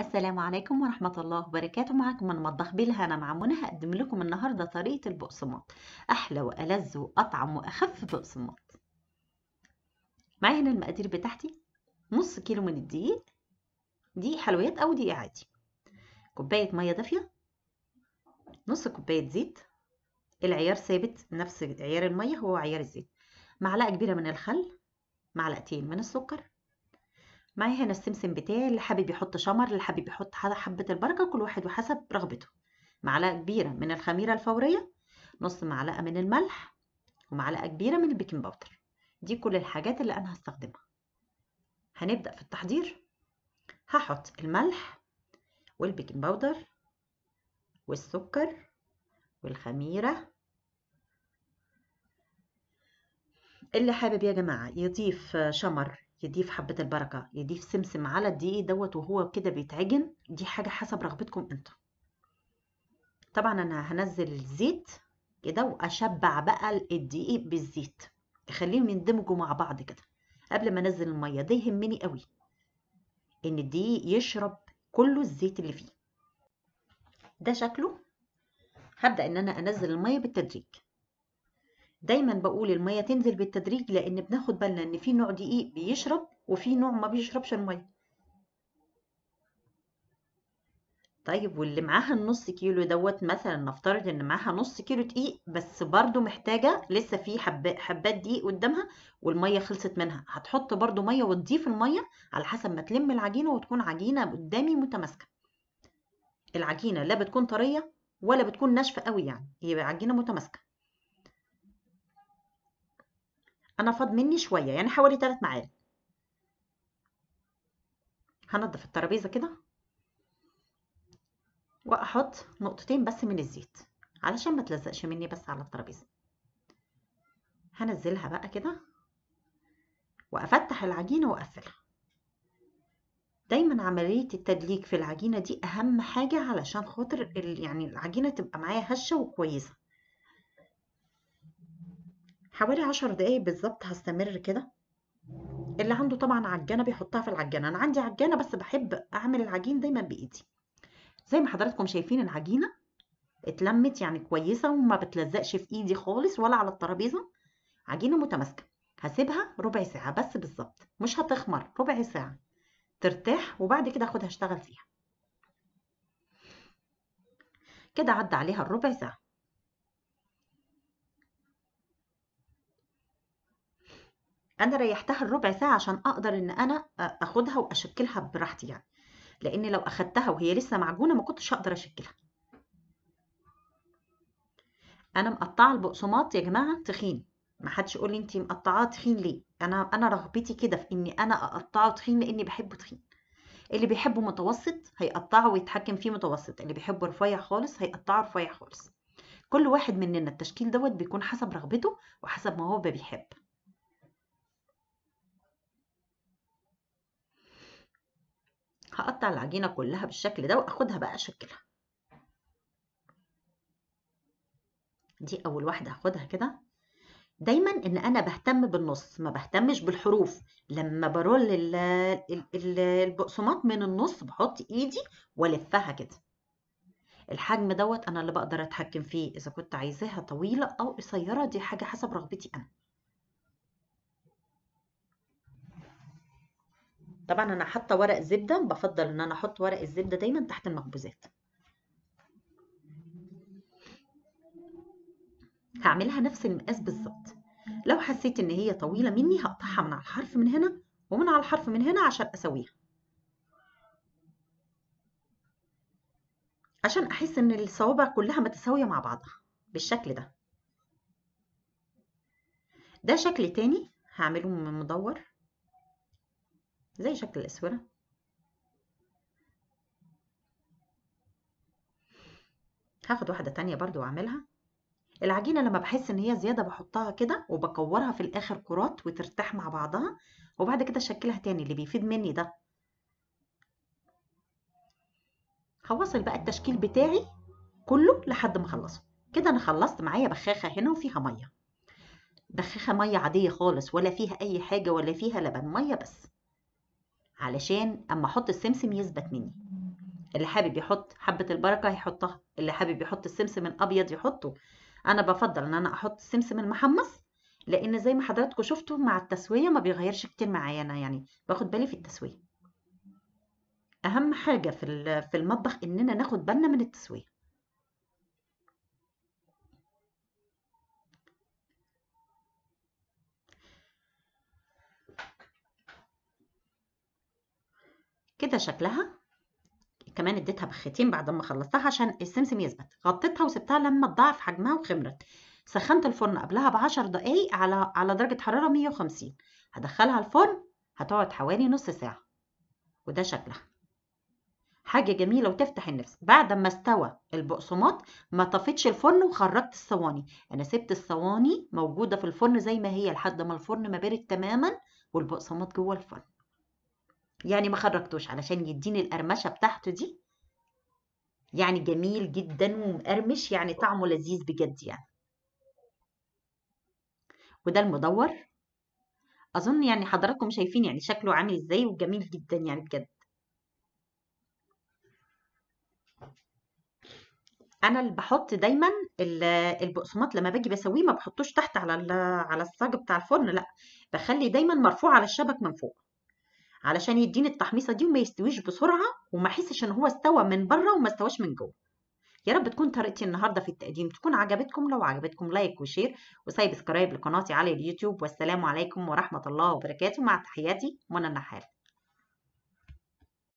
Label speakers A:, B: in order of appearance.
A: السلام عليكم ورحمة الله وبركاته معكم من مطبخ بالهنا مع منى هقدم لكم النهاردة طريقة البقسماط أحلى وألذ وأطعم وأخف بقسماط معايا هنا المقادير بتاعتي نص كيلو من الدقيق دي حلويات أو دقيق عادي كوباية مية دافية نص كوباية زيت العيار ثابت نفس عيار المية هو عيار الزيت معلقة كبيرة من الخل معلقتين من السكر معايا هنا السمسم بتاعي اللي حابب يحط شمر اللي حابب يحط حبة البركة كل واحد وحسب رغبته معلقة كبيرة من الخميرة الفورية نص معلقة من الملح ومعلقة كبيرة من البيكنج باودر دي كل الحاجات اللي أنا هستخدمها هنبدأ في التحضير هحط الملح والبيكنج باودر والسكر والخميرة اللي حابب يا جماعة يضيف شمر يضيف حبة البركة يضيف سمسم على الدقيق دوت وهو كده بيتعجن دي حاجة حسب رغبتكم انتوا طبعا انا هنزل الزيت كده واشبع بقى الدقيق بالزيت اخليهم يندمجوا مع بعض كده قبل ما انزل الميه ده يهمني قوي ان الدقيق يشرب كله الزيت اللي فيه ده شكله هبدا ان انا انزل الميه بالتدريج دايما بقول المية تنزل بالتدريج لأن بناخد بالنا إن في نوع دقيق بيشرب وفي نوع ما بيشربش المية طيب واللي معاها النص كيلو دوت مثلا نفترض ان معاها نص كيلو دقيق بس برضو محتاجة لسه في حبات دقيق قدامها والمية خلصت منها هتحط برضو مية وتضيف المية على حسب ما تلم العجينة وتكون عجينة قدامي متماسكة العجينة لا بتكون طرية ولا بتكون ناشفة قوي يعني يبقى عجينة متماسكة أنا فاض مني شوية يعني حوالي ثلاث معالق هنضف الترابيزة كده وأحط نقطتين بس من الزيت علشان ما تلزقش مني بس على الترابيزة هنزلها بقى كده وأفتح العجينة وأقفلها دايما عملية التدليك في العجينة دي أهم حاجة علشان خاطر يعني العجينة تبقى معايا هشة وكويسة حوالي عشر دقايق بالظبط هستمر كده اللي عنده طبعا عجانه بيحطها في العجانه انا عندي عجانه بس بحب اعمل العجين دايما بايدي زي ما حضراتكم شايفين العجينه اتلمت يعني كويسه وما بتلزقش في ايدي خالص ولا على الترابيزه عجينه متماسكه هسيبها ربع ساعه بس بالظبط مش هتخمر ربع ساعه ترتاح وبعد كده اخدها اشتغل فيها كده عدى عليها الربع ساعه انا ريحتها الربع ساعه عشان اقدر ان انا اخدها واشكلها براحتي يعني لان لو اخدتها وهي لسه معجونه ما كنتش هقدر اشكلها انا مقطعه البقسماط يا جماعه تخين ما حدش يقول لي انت مقطعاه تخين ليه انا انا رغبتي كده في اني انا اقطعه تخين لاني بحبه تخين اللي بيحبه متوسط هيقطعه ويتحكم فيه متوسط اللي بيحبه رفيع خالص هيقطعه رفيع خالص كل واحد مننا التشكيل دوت بيكون حسب رغبته وحسب ما هو بيحب هقطع العجينة كلها بالشكل ده وأخدها بقى أشكلها دي أول واحدة هاخدها كده دايما ان انا بهتم بالنص ما بهتمش بالحروف لما برول البقسماط من النص بحط ايدي والفها كده الحجم دوت انا اللي بقدر اتحكم فيه اذا كنت عايزاها طويله او قصيره دي حاجه حسب رغبتي انا طبعا انا حاطه ورق زبده بفضل ان انا احط ورق الزبده دايما تحت المخبوزات هعملها نفس المقاس بالظبط لو حسيت ان هي طويله مني هقطعها من على الحرف من هنا ومن على الحرف من هنا عشان اسويها عشان احس ان الصوابع كلها متساويه مع بعضها بالشكل ده ده شكل تاني هعمله مدور زي شكل الاسوره هاخد واحده تانية برضو واعملها العجينه لما بحس ان هي زياده بحطها كده وبكورها في الاخر كرات وترتاح مع بعضها وبعد كده شكلها تاني اللي بيفيد مني ده هوصل بقى التشكيل بتاعي كله لحد ما اخلصه كده انا خلصت معايا بخاخه هنا وفيها ميه بخاخه ميه عاديه خالص ولا فيها اي حاجه ولا فيها لبن ميه بس علشان اما احط السمسم يثبت مني اللي حابب يحط حبة البركة هيحطها اللي حابب يحط السمسم الابيض يحطه انا بفضل ان انا احط السمسم المحمص لان زي ما حضراتكم شفتوا مع التسوية ما بيغيرش كتير معايا انا يعني باخد بالي في التسوية اهم حاجة في المطبخ اننا ناخد بالنا من التسوية كده شكلها كمان اديتها بخيتين بعد ما خلصتها عشان السمسم يثبت غطيتها وسبتها لما تضاعف حجمها وخمرت سخنت الفرن قبلها بعشر دقايق على على درجة حرارة 150 هدخلها الفرن هتقعد حوالي نص ساعة وده شكلها حاجة جميلة وتفتح النفس بعد ما استوى البقسماط ما طفيتش الفرن وخرجت الصواني أنا سبت الصواني موجودة في الفرن زي ما هي لحد ما الفرن ما بارد تماما والبقسماط جوه الفرن يعني ما خرجتوش علشان يديني القرمشه بتاعته دي يعني جميل جدا ومقرمش يعني طعمه لذيذ بجد يعني وده المدور اظن يعني حضراتكم شايفين يعني شكله عامل ازاي وجميل جدا يعني بجد انا اللي بحط دايما البقسماط لما باجي بسويه ما بحطوش تحت على على الصاج بتاع الفرن لا بخلي دايما مرفوع على الشبك من فوق علشان يديني التحميصه دي وما يستويش بسرعه وما احسش ان هو استوى من بره وما استواش من جوه يا رب تكون طريقتي النهارده في التقديم تكون عجبتكم لو عجبتكم لايك وشير وسبسكرايب سكرايب لقناتي على اليوتيوب والسلام عليكم ورحمه الله وبركاته مع تحياتي منى النحال